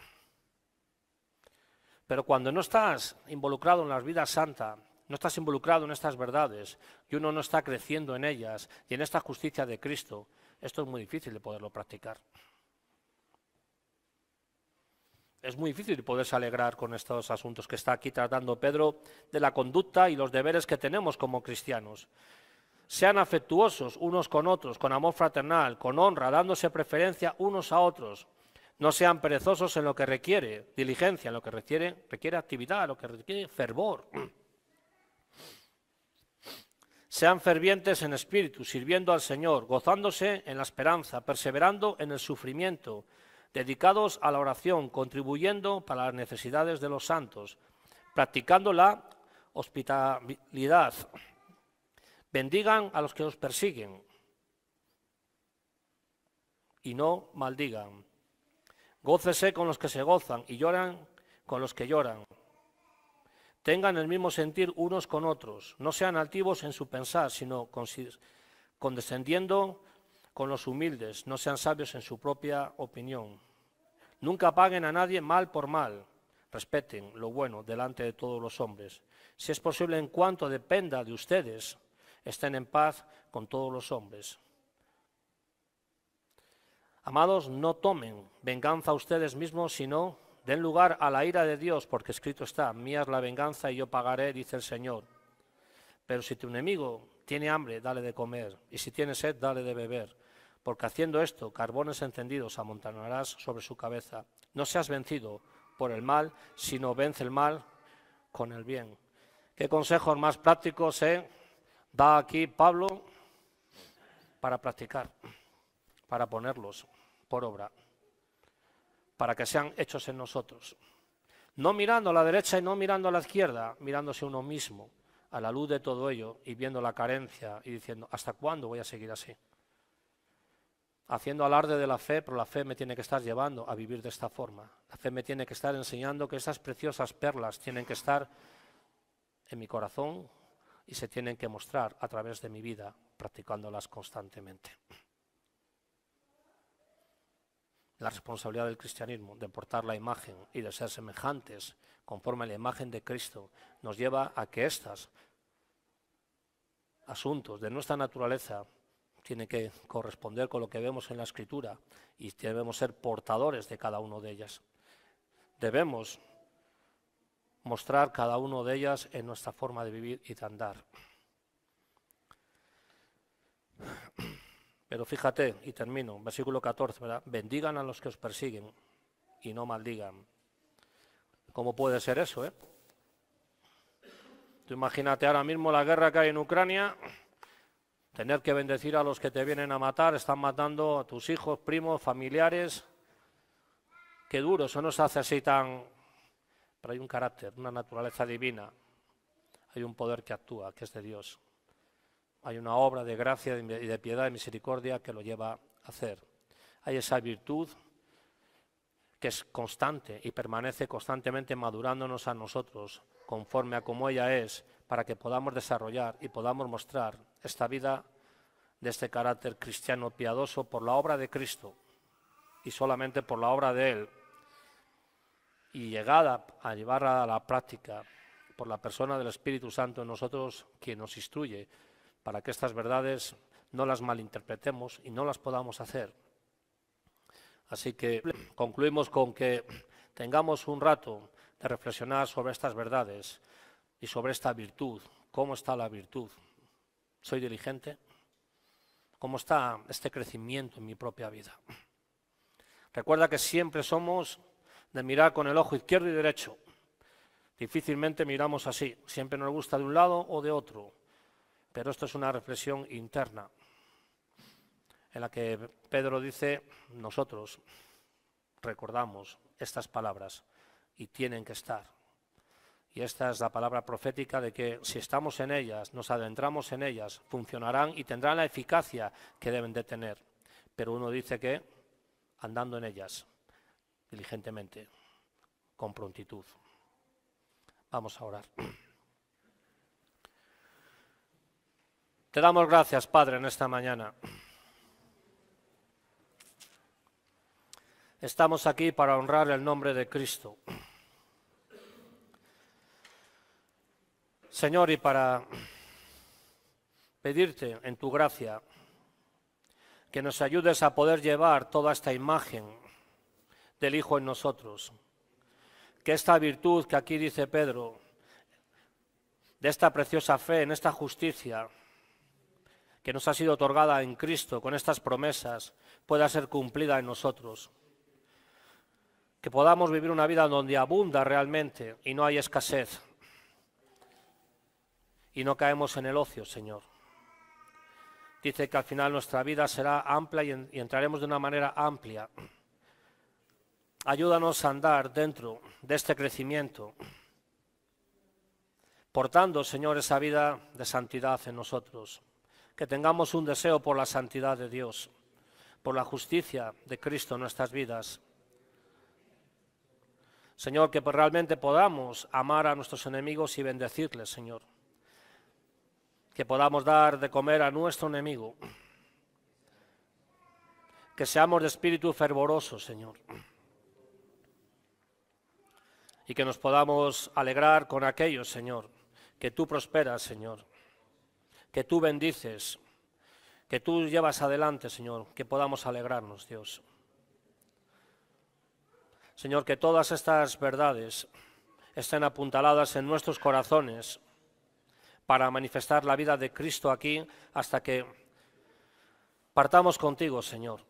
Pero cuando no estás involucrado en la vida santa, no estás involucrado en estas verdades y uno no está creciendo en ellas y en esta justicia de Cristo, esto es muy difícil de poderlo practicar. Es muy difícil poderse alegrar con estos asuntos que está aquí tratando Pedro de la conducta y los deberes que tenemos como cristianos. Sean afectuosos unos con otros, con amor fraternal, con honra, dándose preferencia unos a otros no sean perezosos en lo que requiere diligencia, en lo que requiere, actividad, en lo que requiere fervor. Sean fervientes en espíritu, sirviendo al Señor, gozándose en la esperanza, perseverando en el sufrimiento, dedicados a la oración, contribuyendo para las necesidades de los santos, practicando la hospitalidad. Bendigan a los que los persiguen y no maldigan. Gócese con los que se gozan y lloran con los que lloran. Tengan el mismo sentir unos con otros. No sean altivos en su pensar, sino condescendiendo con los humildes. No sean sabios en su propia opinión. Nunca paguen a nadie mal por mal. Respeten lo bueno delante de todos los hombres. Si es posible, en cuanto dependa de ustedes, estén en paz con todos los hombres. Amados, no tomen venganza a ustedes mismos, sino den lugar a la ira de Dios, porque escrito está, mía es la venganza y yo pagaré, dice el Señor. Pero si tu enemigo tiene hambre, dale de comer, y si tiene sed, dale de beber, porque haciendo esto, carbones encendidos amontonarás sobre su cabeza. No seas vencido por el mal, sino vence el mal con el bien. ¿Qué consejos más prácticos eh? da aquí Pablo para practicar, para ponerlos? por obra, para que sean hechos en nosotros. No mirando a la derecha y no mirando a la izquierda, mirándose uno mismo, a la luz de todo ello y viendo la carencia y diciendo, ¿hasta cuándo voy a seguir así? Haciendo alarde de la fe, pero la fe me tiene que estar llevando a vivir de esta forma. La fe me tiene que estar enseñando que esas preciosas perlas tienen que estar en mi corazón y se tienen que mostrar a través de mi vida, practicándolas constantemente la responsabilidad del cristianismo de portar la imagen y de ser semejantes conforme a la imagen de Cristo nos lleva a que estos asuntos de nuestra naturaleza tienen que corresponder con lo que vemos en la Escritura y debemos ser portadores de cada uno de ellas. Debemos mostrar cada uno de ellas en nuestra forma de vivir y de andar. Pero fíjate, y termino, versículo 14, ¿verdad? Bendigan a los que os persiguen y no maldigan. ¿Cómo puede ser eso, eh? Tú imagínate ahora mismo la guerra que hay en Ucrania, tener que bendecir a los que te vienen a matar, están matando a tus hijos, primos, familiares. Qué duro, eso no se hace así tan... Pero hay un carácter, una naturaleza divina, hay un poder que actúa, que es de Dios hay una obra de gracia y de piedad y misericordia que lo lleva a hacer. Hay esa virtud que es constante y permanece constantemente madurándonos a nosotros, conforme a como ella es, para que podamos desarrollar y podamos mostrar esta vida de este carácter cristiano piadoso por la obra de Cristo y solamente por la obra de Él y llegada a llevarla a la práctica por la persona del Espíritu Santo en nosotros, quien nos instruye, para que estas verdades no las malinterpretemos y no las podamos hacer. Así que concluimos con que tengamos un rato de reflexionar sobre estas verdades y sobre esta virtud. ¿Cómo está la virtud? ¿Soy diligente? ¿Cómo está este crecimiento en mi propia vida? Recuerda que siempre somos de mirar con el ojo izquierdo y derecho. Difícilmente miramos así. Siempre nos gusta de un lado o de otro. Pero esto es una reflexión interna, en la que Pedro dice, nosotros recordamos estas palabras y tienen que estar. Y esta es la palabra profética de que si estamos en ellas, nos adentramos en ellas, funcionarán y tendrán la eficacia que deben de tener. Pero uno dice que andando en ellas, diligentemente, con prontitud. Vamos a orar. Te damos gracias, Padre, en esta mañana. Estamos aquí para honrar el nombre de Cristo. Señor, y para pedirte en tu gracia que nos ayudes a poder llevar toda esta imagen del Hijo en nosotros. Que esta virtud que aquí dice Pedro, de esta preciosa fe, en esta justicia, que nos ha sido otorgada en Cristo con estas promesas pueda ser cumplida en nosotros. Que podamos vivir una vida donde abunda realmente y no hay escasez. Y no caemos en el ocio, Señor. Dice que al final nuestra vida será amplia y, entraremos de una manera amplia. Ayúdanos a andar dentro de este crecimiento, portando, Señor, esa vida de santidad en nosotros que tengamos un deseo por la santidad de Dios, por la justicia de Cristo en nuestras vidas. Señor, que realmente podamos amar a nuestros enemigos y bendecirles, Señor. Que podamos dar de comer a nuestro enemigo. Que seamos de espíritu fervoroso, Señor. Y que nos podamos alegrar con aquellos, Señor, que tú prosperas, Señor que tú bendices, que tú llevas adelante, Señor, que podamos alegrarnos, Dios. Señor, que todas estas verdades estén apuntaladas en nuestros corazones para manifestar la vida de Cristo aquí hasta que partamos contigo, Señor.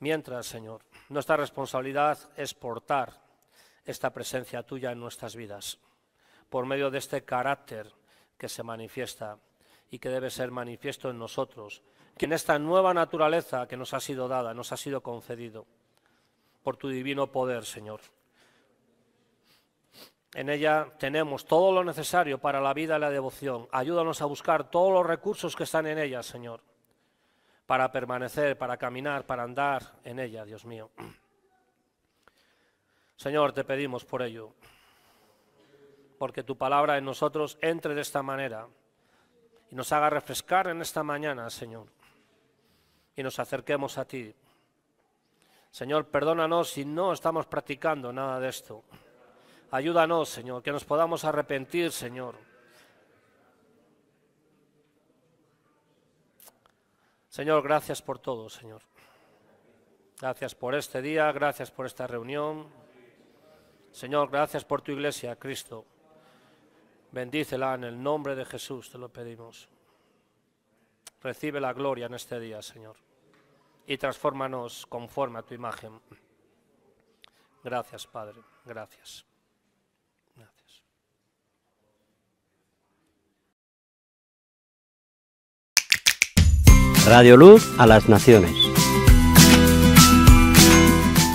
Mientras, Señor, nuestra responsabilidad es portar esta presencia tuya en nuestras vidas por medio de este carácter que se manifiesta y que debe ser manifiesto en nosotros, que en esta nueva naturaleza que nos ha sido dada, nos ha sido concedido por tu divino poder, Señor. En ella tenemos todo lo necesario para la vida y la devoción. Ayúdanos a buscar todos los recursos que están en ella, Señor, para permanecer, para caminar, para andar en ella, Dios mío. Señor, te pedimos por ello, porque tu palabra en nosotros entre de esta manera y nos haga refrescar en esta mañana, Señor, y nos acerquemos a ti. Señor, perdónanos si no estamos practicando nada de esto. Ayúdanos, Señor, que nos podamos arrepentir, Señor. Señor, gracias por todo, Señor. Gracias por este día, gracias por esta reunión. Señor, gracias por tu iglesia, Cristo. Bendícela en el nombre de Jesús, te lo pedimos. Recibe la gloria en este día, Señor, y transfórmanos conforme a tu imagen. Gracias, Padre, gracias. Gracias. Radio Luz a las Naciones.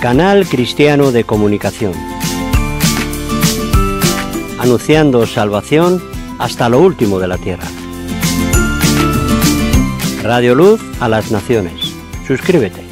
Canal Cristiano de Comunicación anunciando salvación hasta lo último de la tierra. Radio Luz a las Naciones. Suscríbete.